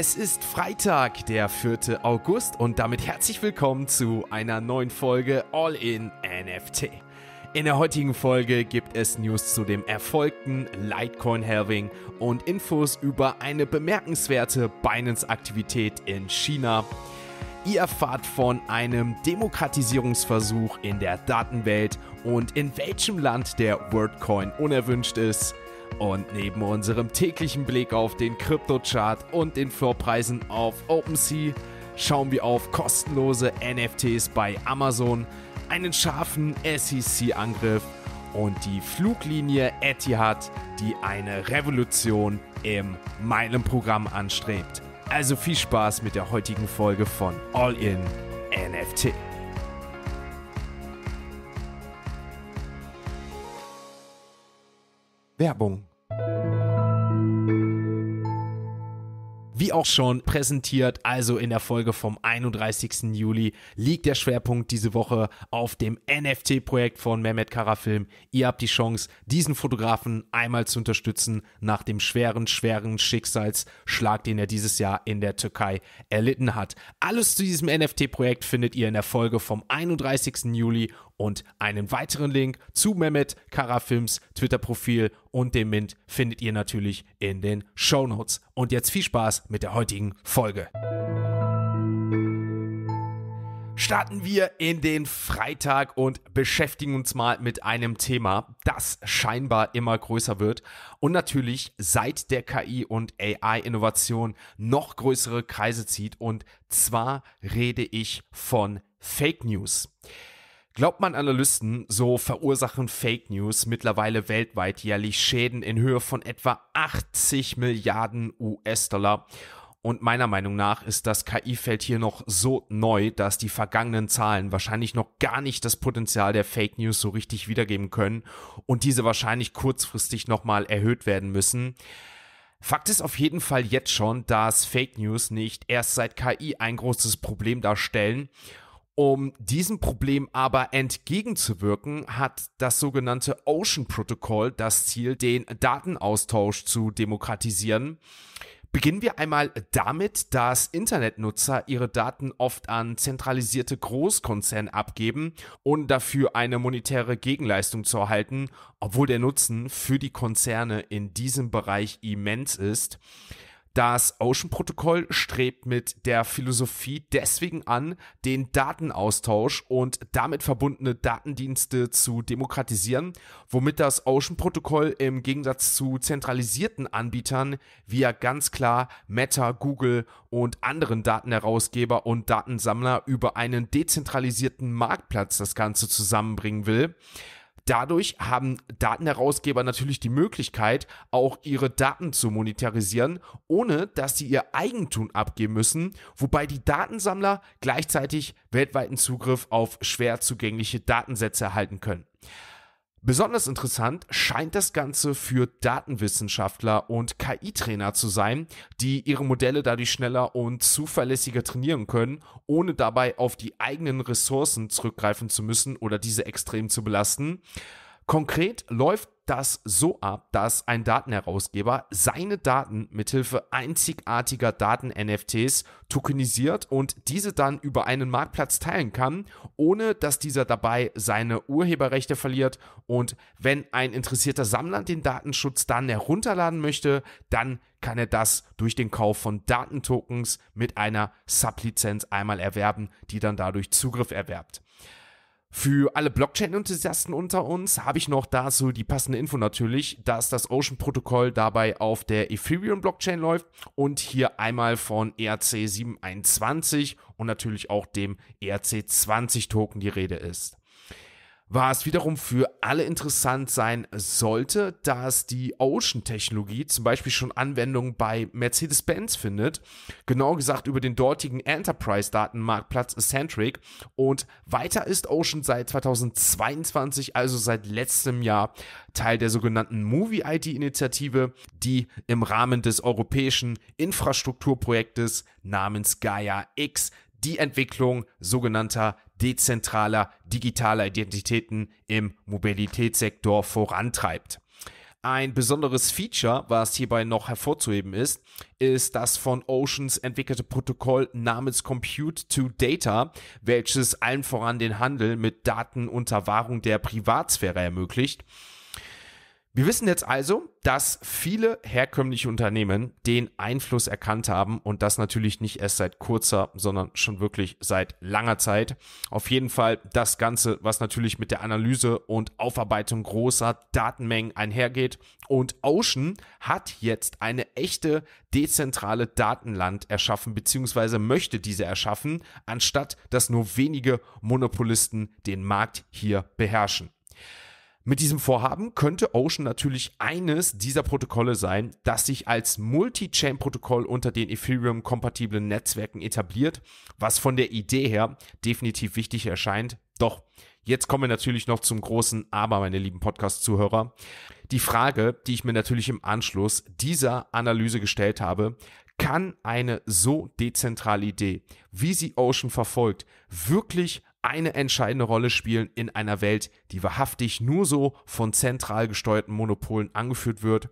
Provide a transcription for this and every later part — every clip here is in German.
Es ist Freitag, der 4. August und damit herzlich willkommen zu einer neuen Folge All in NFT. In der heutigen Folge gibt es News zu dem erfolgten Litecoin-Halving und Infos über eine bemerkenswerte Binance-Aktivität in China. Ihr erfahrt von einem Demokratisierungsversuch in der Datenwelt und in welchem Land der WordCoin unerwünscht ist – und neben unserem täglichen Blick auf den Kryptochart und den Floorpreisen auf OpenSea schauen wir auf kostenlose NFTs bei Amazon, einen scharfen SEC-Angriff und die Fluglinie Etihad, die eine Revolution im Meilenprogramm anstrebt. Also viel Spaß mit der heutigen Folge von All In NFT. Werbung. Wie auch schon präsentiert, also in der Folge vom 31. Juli, liegt der Schwerpunkt diese Woche auf dem NFT-Projekt von Mehmet Karafilm. Ihr habt die Chance, diesen Fotografen einmal zu unterstützen nach dem schweren, schweren Schicksalsschlag, den er dieses Jahr in der Türkei erlitten hat. Alles zu diesem NFT-Projekt findet ihr in der Folge vom 31. Juli und einen weiteren Link zu Mehmet Karafilms Twitter-Profil und dem Mint findet ihr natürlich in den Show Notes. Und jetzt viel Spaß mit der heutigen Folge. Starten wir in den Freitag und beschäftigen uns mal mit einem Thema, das scheinbar immer größer wird und natürlich seit der KI und AI-Innovation noch größere Kreise zieht. Und zwar rede ich von Fake News. Glaubt man Analysten, so verursachen Fake News mittlerweile weltweit jährlich Schäden in Höhe von etwa 80 Milliarden US-Dollar. Und meiner Meinung nach ist das KI-Feld hier noch so neu, dass die vergangenen Zahlen wahrscheinlich noch gar nicht das Potenzial der Fake News so richtig wiedergeben können und diese wahrscheinlich kurzfristig nochmal erhöht werden müssen. Fakt ist auf jeden Fall jetzt schon, dass Fake News nicht erst seit KI ein großes Problem darstellen um diesem Problem aber entgegenzuwirken, hat das sogenannte Ocean Protocol das Ziel, den Datenaustausch zu demokratisieren. Beginnen wir einmal damit, dass Internetnutzer ihre Daten oft an zentralisierte Großkonzerne abgeben, ohne dafür eine monetäre Gegenleistung zu erhalten, obwohl der Nutzen für die Konzerne in diesem Bereich immens ist. Das Ocean-Protokoll strebt mit der Philosophie deswegen an, den Datenaustausch und damit verbundene Datendienste zu demokratisieren, womit das Ocean-Protokoll im Gegensatz zu zentralisierten Anbietern wie ja ganz klar Meta, Google und anderen Datenherausgeber und Datensammler über einen dezentralisierten Marktplatz das Ganze zusammenbringen will. Dadurch haben Datenherausgeber natürlich die Möglichkeit, auch ihre Daten zu monetarisieren, ohne dass sie ihr Eigentum abgeben müssen, wobei die Datensammler gleichzeitig weltweiten Zugriff auf schwer zugängliche Datensätze erhalten können. Besonders interessant scheint das Ganze für Datenwissenschaftler und KI-Trainer zu sein, die ihre Modelle dadurch schneller und zuverlässiger trainieren können, ohne dabei auf die eigenen Ressourcen zurückgreifen zu müssen oder diese extrem zu belasten. Konkret läuft das so ab, dass ein Datenherausgeber seine Daten mithilfe einzigartiger Daten-NFTs tokenisiert und diese dann über einen Marktplatz teilen kann, ohne dass dieser dabei seine Urheberrechte verliert. Und wenn ein interessierter Sammler den Datenschutz dann herunterladen möchte, dann kann er das durch den Kauf von Datentokens mit einer Sublizenz einmal erwerben, die dann dadurch Zugriff erwerbt. Für alle Blockchain-Enthusiasten unter uns habe ich noch dazu die passende Info natürlich, dass das Ocean-Protokoll dabei auf der Ethereum-Blockchain läuft und hier einmal von ERC 721 und natürlich auch dem ERC 20-Token die Rede ist. Was wiederum für alle interessant sein sollte, dass die Ocean-Technologie zum Beispiel schon Anwendung bei Mercedes-Benz findet, genau gesagt über den dortigen Enterprise-Datenmarktplatz Eccentric und weiter ist Ocean seit 2022, also seit letztem Jahr, Teil der sogenannten Movie-ID-Initiative, die im Rahmen des europäischen Infrastrukturprojektes namens Gaia X die Entwicklung sogenannter dezentraler digitaler Identitäten im Mobilitätssektor vorantreibt. Ein besonderes Feature, was hierbei noch hervorzuheben ist, ist das von Oceans entwickelte Protokoll namens Compute to Data, welches allen voran den Handel mit Daten unter Wahrung der Privatsphäre ermöglicht. Wir wissen jetzt also, dass viele herkömmliche Unternehmen den Einfluss erkannt haben und das natürlich nicht erst seit kurzer, sondern schon wirklich seit langer Zeit. Auf jeden Fall das Ganze, was natürlich mit der Analyse und Aufarbeitung großer Datenmengen einhergeht. Und Ocean hat jetzt eine echte dezentrale Datenland erschaffen, beziehungsweise möchte diese erschaffen, anstatt dass nur wenige Monopolisten den Markt hier beherrschen. Mit diesem Vorhaben könnte Ocean natürlich eines dieser Protokolle sein, das sich als Multi-Chain-Protokoll unter den Ethereum-kompatiblen Netzwerken etabliert, was von der Idee her definitiv wichtig erscheint. Doch jetzt kommen wir natürlich noch zum großen Aber, meine lieben Podcast-Zuhörer. Die Frage, die ich mir natürlich im Anschluss dieser Analyse gestellt habe, kann eine so dezentrale Idee, wie sie Ocean verfolgt, wirklich eine entscheidende Rolle spielen in einer Welt, die wahrhaftig nur so von zentral gesteuerten Monopolen angeführt wird.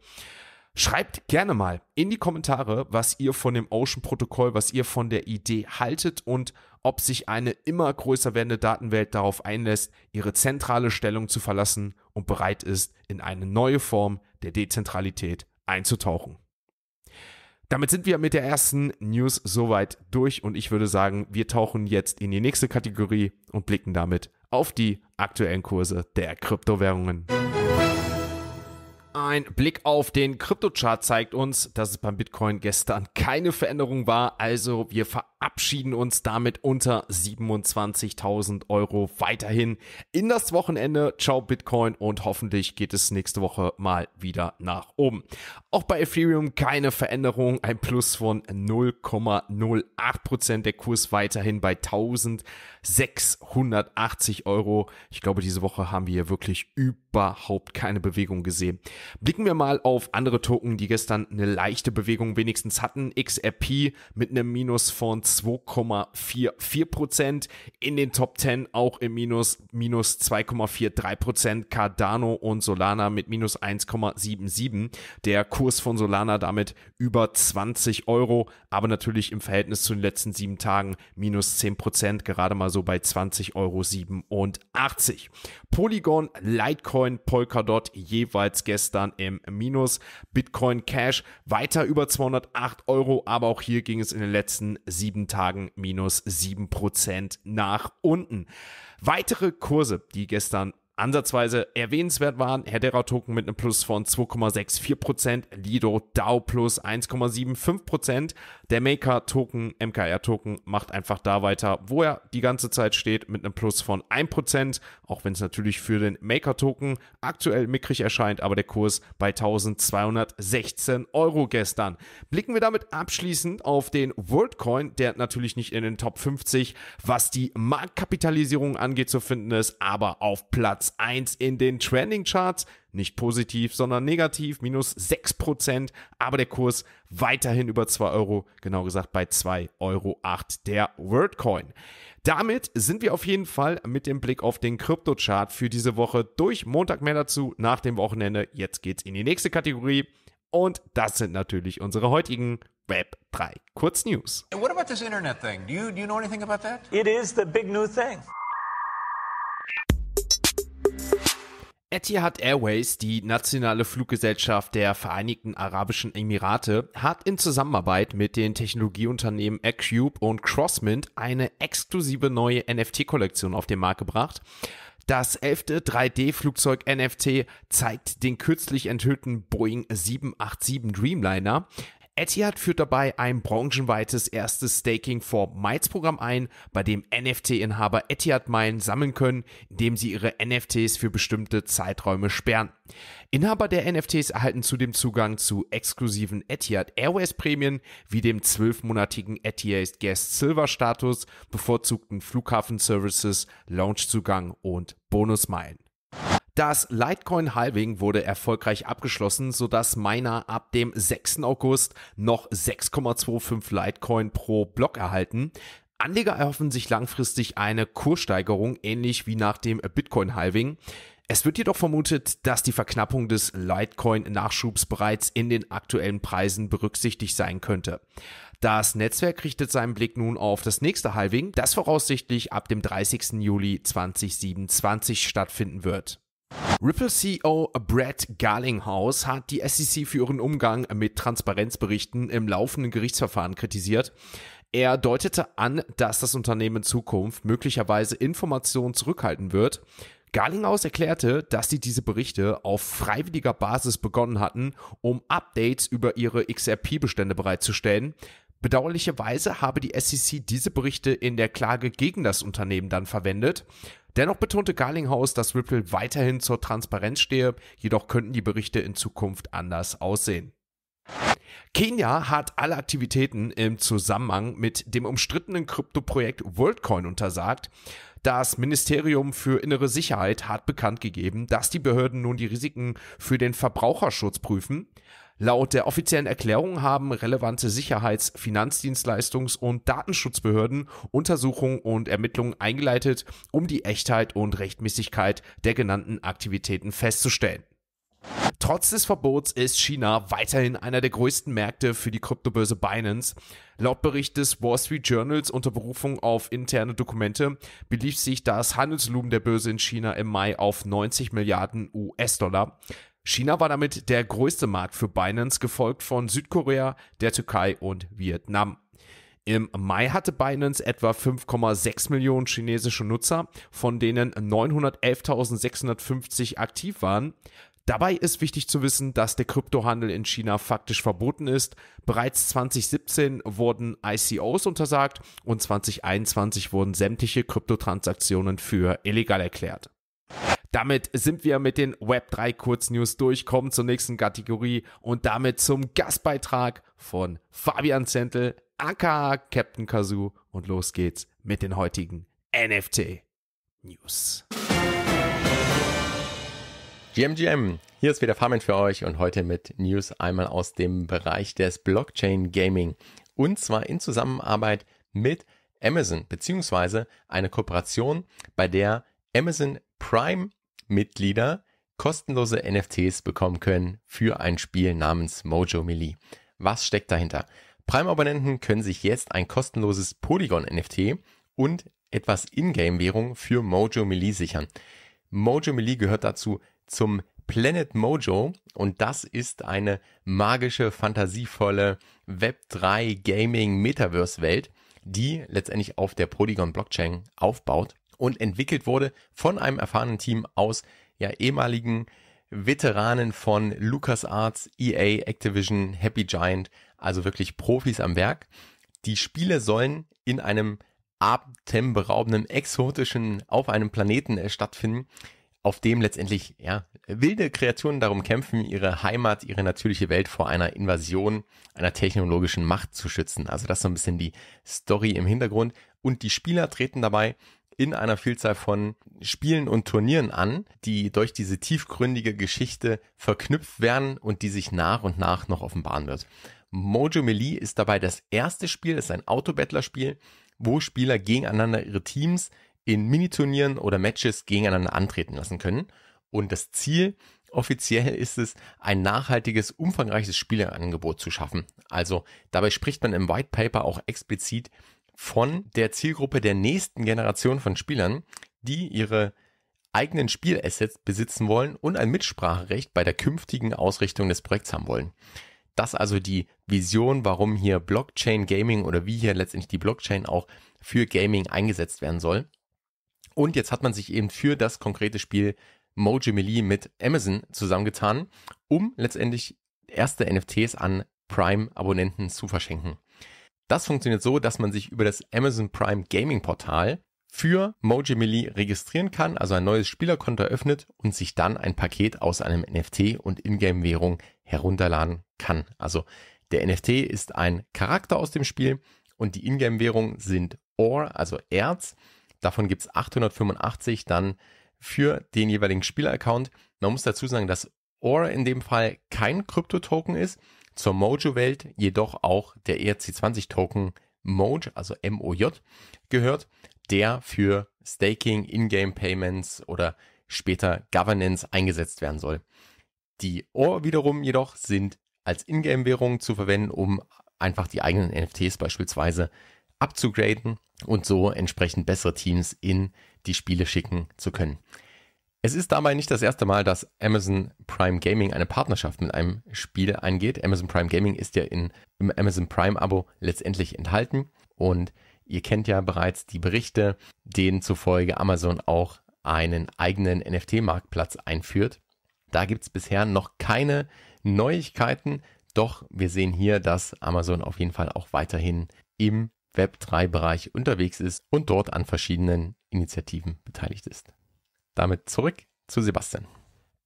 Schreibt gerne mal in die Kommentare, was ihr von dem Ocean-Protokoll, was ihr von der Idee haltet und ob sich eine immer größer werdende Datenwelt darauf einlässt, ihre zentrale Stellung zu verlassen und bereit ist, in eine neue Form der Dezentralität einzutauchen. Damit sind wir mit der ersten News soweit durch und ich würde sagen, wir tauchen jetzt in die nächste Kategorie und blicken damit auf die aktuellen Kurse der Kryptowährungen. Ein Blick auf den Kryptochart zeigt uns, dass es beim Bitcoin gestern keine Veränderung war. Also wir verabschieden uns damit unter 27.000 Euro weiterhin in das Wochenende. Ciao Bitcoin und hoffentlich geht es nächste Woche mal wieder nach oben. Auch bei Ethereum keine Veränderung. Ein Plus von 0,08 Prozent. Der Kurs weiterhin bei 1680 Euro. Ich glaube, diese Woche haben wir wirklich übel überhaupt keine Bewegung gesehen. Blicken wir mal auf andere Token, die gestern eine leichte Bewegung wenigstens hatten. XRP mit einem Minus von 2,44%. In den Top 10 auch im Minus, minus 2,43%. Cardano und Solana mit minus 1,77. Der Kurs von Solana damit über 20 Euro, aber natürlich im Verhältnis zu den letzten sieben Tagen minus 10%, gerade mal so bei 20,87 Euro. Polygon, Litecoin, Bitcoin, Polkadot jeweils gestern im Minus. Bitcoin Cash weiter über 208 Euro, aber auch hier ging es in den letzten sieben Tagen minus 7% nach unten. Weitere Kurse, die gestern ansatzweise erwähnenswert waren. Hedera Token mit einem Plus von 2,64%, Lido DAO plus 1,75%, der Maker-Token, MKR-Token, macht einfach da weiter, wo er die ganze Zeit steht, mit einem Plus von 1%, auch wenn es natürlich für den Maker-Token aktuell mickrig erscheint, aber der Kurs bei 1216 Euro gestern. Blicken wir damit abschließend auf den WorldCoin, der natürlich nicht in den Top 50, was die Marktkapitalisierung angeht, zu finden ist, aber auf Platz 1 in den Trending-Charts nicht positiv, sondern negativ, minus 6%, aber der Kurs weiterhin über 2 Euro, genau gesagt bei 2,08 Euro der WordCoin. Damit sind wir auf jeden Fall mit dem Blick auf den Kryptochart für diese Woche durch. Montag mehr dazu nach dem Wochenende. Jetzt geht's in die nächste Kategorie. Und das sind natürlich unsere heutigen Web3 Kurznews. What about this Internet thing? Do you, do you know anything about that? It is the big new thing. Etihad Airways, die nationale Fluggesellschaft der Vereinigten Arabischen Emirate, hat in Zusammenarbeit mit den Technologieunternehmen Acube und Crossmint eine exklusive neue NFT-Kollektion auf den Markt gebracht. Das elfte 3D-Flugzeug NFT zeigt den kürzlich enthüllten Boeing 787 Dreamliner. Etihad führt dabei ein branchenweites erstes Staking for Miles Programm ein, bei dem NFT-Inhaber Etihad Meilen sammeln können, indem sie ihre NFTs für bestimmte Zeiträume sperren. Inhaber der NFTs erhalten zudem Zugang zu exklusiven Etihad Airways Prämien, wie dem zwölfmonatigen Etihad Guest Silver Status, bevorzugten Flughafen Services, Launchzugang und Bonusmeilen. Das Litecoin Halving wurde erfolgreich abgeschlossen, sodass Miner ab dem 6. August noch 6,25 Litecoin pro Block erhalten. Anleger erhoffen sich langfristig eine Kurssteigerung, ähnlich wie nach dem Bitcoin-Halving. Es wird jedoch vermutet, dass die Verknappung des Litecoin-Nachschubs bereits in den aktuellen Preisen berücksichtigt sein könnte. Das Netzwerk richtet seinen Blick nun auf das nächste Halving, das voraussichtlich ab dem 30. Juli 2027 stattfinden wird. Ripple CEO Brad Garlinghouse hat die SEC für ihren Umgang mit Transparenzberichten im laufenden Gerichtsverfahren kritisiert. Er deutete an, dass das Unternehmen in Zukunft möglicherweise Informationen zurückhalten wird. Garlinghaus erklärte, dass sie diese Berichte auf freiwilliger Basis begonnen hatten, um Updates über ihre XRP-Bestände bereitzustellen. Bedauerlicherweise habe die SEC diese Berichte in der Klage gegen das Unternehmen dann verwendet. Dennoch betonte Garlinghaus, dass Ripple weiterhin zur Transparenz stehe, jedoch könnten die Berichte in Zukunft anders aussehen. Kenia hat alle Aktivitäten im Zusammenhang mit dem umstrittenen Kryptoprojekt WorldCoin untersagt. Das Ministerium für innere Sicherheit hat bekannt gegeben, dass die Behörden nun die Risiken für den Verbraucherschutz prüfen. Laut der offiziellen Erklärung haben relevante Sicherheits-, Finanzdienstleistungs- und Datenschutzbehörden Untersuchungen und Ermittlungen eingeleitet, um die Echtheit und Rechtmäßigkeit der genannten Aktivitäten festzustellen. Trotz des Verbots ist China weiterhin einer der größten Märkte für die Kryptobörse Binance. Laut Bericht des Wall Street Journals unter Berufung auf interne Dokumente belief sich das Handelsvolumen der Börse in China im Mai auf 90 Milliarden US-Dollar. China war damit der größte Markt für Binance, gefolgt von Südkorea, der Türkei und Vietnam. Im Mai hatte Binance etwa 5,6 Millionen chinesische Nutzer, von denen 911.650 aktiv waren. Dabei ist wichtig zu wissen, dass der Kryptohandel in China faktisch verboten ist. Bereits 2017 wurden ICOs untersagt und 2021 wurden sämtliche Kryptotransaktionen für illegal erklärt. Damit sind wir mit den Web3 Kurznews durch, kommen zur nächsten Kategorie und damit zum Gastbeitrag von Fabian Zentel, aka Captain Kazoo. Und los geht's mit den heutigen NFT News. GMGM, hier ist wieder Farming für euch und heute mit News einmal aus dem Bereich des Blockchain Gaming und zwar in Zusammenarbeit mit Amazon beziehungsweise eine Kooperation, bei der Amazon Prime Mitglieder kostenlose NFTs bekommen können für ein Spiel namens Mojo Melee. Was steckt dahinter? Prime-Abonnenten können sich jetzt ein kostenloses Polygon-NFT und etwas Ingame-Währung für Mojo Melee sichern. Mojo Melee gehört dazu zum Planet Mojo und das ist eine magische, fantasievolle Web3 Gaming Metaverse Welt, die letztendlich auf der Polygon Blockchain aufbaut und entwickelt wurde von einem erfahrenen Team aus ja, ehemaligen Veteranen von LucasArts, EA, Activision, Happy Giant, also wirklich Profis am Werk. Die Spiele sollen in einem atemberaubenden, exotischen, auf einem Planeten äh, stattfinden, auf dem letztendlich ja, wilde Kreaturen darum kämpfen, ihre Heimat, ihre natürliche Welt vor einer Invasion, einer technologischen Macht zu schützen. Also das ist so ein bisschen die Story im Hintergrund. Und die Spieler treten dabei in einer Vielzahl von Spielen und Turnieren an, die durch diese tiefgründige Geschichte verknüpft werden und die sich nach und nach noch offenbaren wird. Mojo Melee ist dabei das erste Spiel, ist ein Autobattler-Spiel, wo Spieler gegeneinander ihre Teams in Miniturnieren oder Matches gegeneinander antreten lassen können. Und das Ziel offiziell ist es, ein nachhaltiges, umfangreiches Spielangebot zu schaffen. Also dabei spricht man im White Paper auch explizit von der Zielgruppe der nächsten Generation von Spielern, die ihre eigenen Spielassets besitzen wollen und ein Mitspracherecht bei der künftigen Ausrichtung des Projekts haben wollen. Das also die Vision, warum hier Blockchain Gaming oder wie hier letztendlich die Blockchain auch für Gaming eingesetzt werden soll. Und jetzt hat man sich eben für das konkrete Spiel Mojimili mit Amazon zusammengetan, um letztendlich erste NFTs an Prime-Abonnenten zu verschenken. Das funktioniert so, dass man sich über das Amazon Prime Gaming Portal für Mojimili registrieren kann, also ein neues Spielerkonto eröffnet und sich dann ein Paket aus einem NFT und Ingame-Währung herunterladen kann. Also der NFT ist ein Charakter aus dem Spiel und die Ingame-Währung sind Ore, also Erz. Davon gibt es 885 dann für den jeweiligen Spieler-Account. Man muss dazu sagen, dass Ore in dem Fall kein Kryptotoken ist, zur Mojo-Welt jedoch auch der ERC20-Token Moj, also MOJ, gehört, der für Staking, Ingame payments oder später Governance eingesetzt werden soll. Die OR wiederum jedoch sind als Ingame-Währung zu verwenden, um einfach die eigenen NFTs beispielsweise abzugraden und so entsprechend bessere Teams in die Spiele schicken zu können. Es ist dabei nicht das erste Mal, dass Amazon Prime Gaming eine Partnerschaft mit einem Spiel eingeht. Amazon Prime Gaming ist ja in, im Amazon Prime-Abo letztendlich enthalten. Und ihr kennt ja bereits die Berichte, denen zufolge Amazon auch einen eigenen NFT-Marktplatz einführt. Da gibt es bisher noch keine Neuigkeiten, doch wir sehen hier, dass Amazon auf jeden Fall auch weiterhin im Web3-Bereich unterwegs ist und dort an verschiedenen Initiativen beteiligt ist damit zurück zu Sebastian.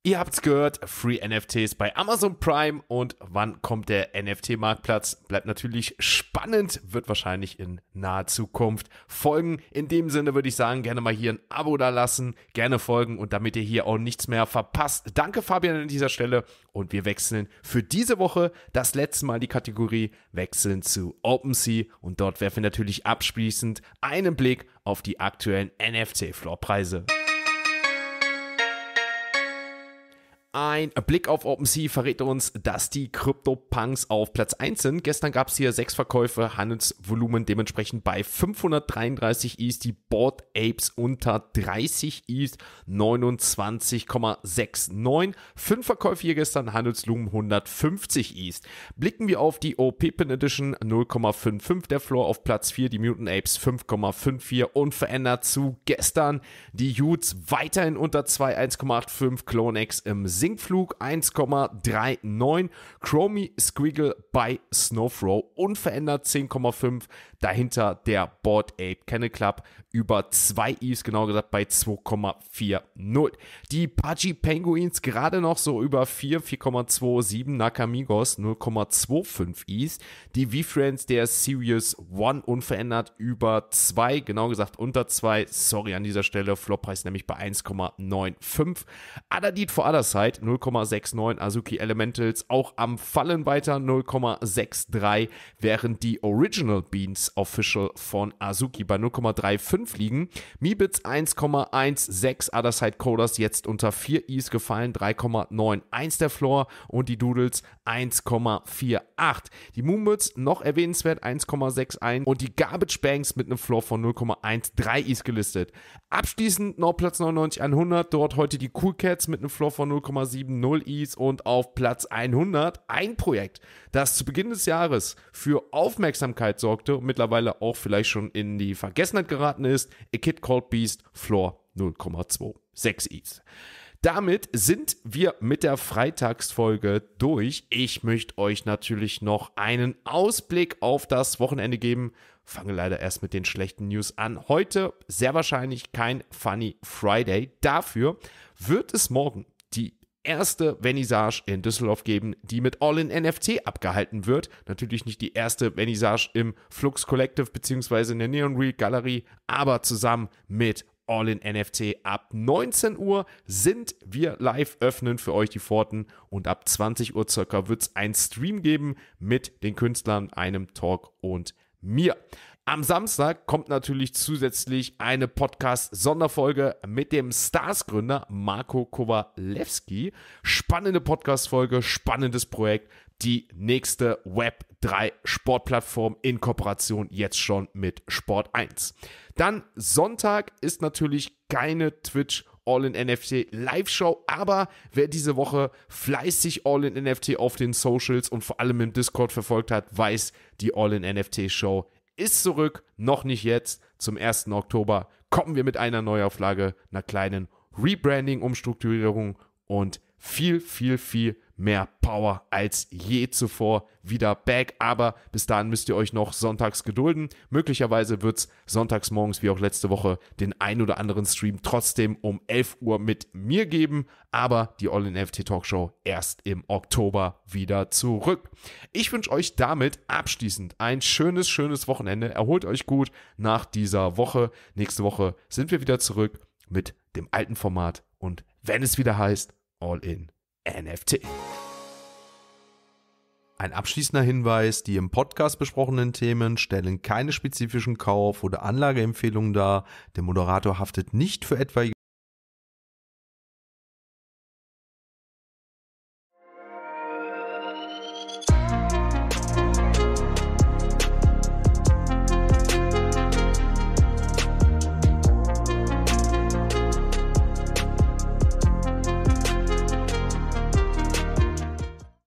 Ihr habt's gehört, Free NFTs bei Amazon Prime und wann kommt der NFT-Marktplatz? Bleibt natürlich spannend, wird wahrscheinlich in naher Zukunft folgen. In dem Sinne würde ich sagen, gerne mal hier ein Abo da lassen, gerne folgen und damit ihr hier auch nichts mehr verpasst. Danke Fabian an dieser Stelle und wir wechseln für diese Woche das letzte Mal die Kategorie, wechseln zu OpenSea und dort werfen wir natürlich abschließend einen Blick auf die aktuellen NFT-Floorpreise. preise Ein Blick auf OpenSea verrät uns, dass die CryptoPunks auf Platz 1 sind. Gestern gab es hier sechs Verkäufe, Handelsvolumen dementsprechend bei 533 ETH, die Board Apes unter 30 ETH 29,69. Fünf Verkäufe hier gestern, Handelsvolumen 150 ETH. Blicken wir auf die OP-Pin Edition 0,55, der Floor auf Platz 4, die Mutant Apes 5,54 und verändert zu gestern. Die Utes weiterhin unter 2, 1,85, CloneX im Sinkflug 1,39, Chromie Squiggle bei Snowfrow unverändert 10,5, dahinter der Board Ape Kennel Club über 2 Is, genau gesagt bei 2,40. Die Pachi Penguins gerade noch so über 4, 4,27. Nakamigos 0,25 Is. Die V-Friends der Series 1 unverändert über 2, genau gesagt unter 2. Sorry an dieser Stelle, Floppreis nämlich bei 1,95. Adadid for Other Side 0,69. Azuki Elementals auch am Fallen weiter 0,63. Während die Original Beans Official von Azuki bei 0,35 5 liegen. Mibits 1,16 Other Side Coders jetzt unter 4 Is gefallen, 3,91 der Floor und die Doodles 1,48. Die Moonbirds noch erwähnenswert 1,61 und die Garbage Banks mit einem Floor von 0,13 Is gelistet. Abschließend noch Platz 99 100, dort heute die Cool Cats mit einem Floor von 0,70 Is und auf Platz 100 ein Projekt, das zu Beginn des Jahres für Aufmerksamkeit sorgte und mittlerweile auch vielleicht schon in die Vergessenheit geraten ist ist A Kid Called Beast Floor 0,26 Is. Damit sind wir mit der Freitagsfolge durch. Ich möchte euch natürlich noch einen Ausblick auf das Wochenende geben. Fange leider erst mit den schlechten News an. Heute sehr wahrscheinlich kein Funny Friday. Dafür wird es morgen die erste Vernissage in Düsseldorf geben, die mit all in nft abgehalten wird. Natürlich nicht die erste Vernissage im Flux Collective bzw. in der Neon Real Gallery, aber zusammen mit all in nft ab 19 Uhr sind wir live öffnen für euch die Pforten und ab 20 Uhr circa wird es ein Stream geben mit den Künstlern, einem Talk und mir. Am Samstag kommt natürlich zusätzlich eine Podcast-Sonderfolge mit dem Stars-Gründer Marco Kowalewski. Spannende Podcast-Folge, spannendes Projekt. Die nächste Web3 Sportplattform in Kooperation jetzt schon mit Sport 1. Dann Sonntag ist natürlich keine Twitch- All in NFT Live-Show. Aber wer diese Woche fleißig All in NFT auf den Socials und vor allem im Discord verfolgt hat, weiß, die All in NFT Show ist zurück, noch nicht jetzt. Zum 1. Oktober kommen wir mit einer Neuauflage, einer kleinen Rebranding, Umstrukturierung und viel, viel, viel mehr Power als je zuvor wieder back. Aber bis dahin müsst ihr euch noch sonntags gedulden. Möglicherweise wird es sonntags morgens, wie auch letzte Woche, den ein oder anderen Stream trotzdem um 11 Uhr mit mir geben. Aber die All-in-FT Talkshow erst im Oktober wieder zurück. Ich wünsche euch damit abschließend ein schönes, schönes Wochenende. Erholt euch gut nach dieser Woche. Nächste Woche sind wir wieder zurück mit dem alten Format und wenn es wieder heißt, All-in NFT. Ein abschließender Hinweis, die im Podcast besprochenen Themen stellen keine spezifischen Kauf- oder Anlageempfehlungen dar. Der Moderator haftet nicht für etwaige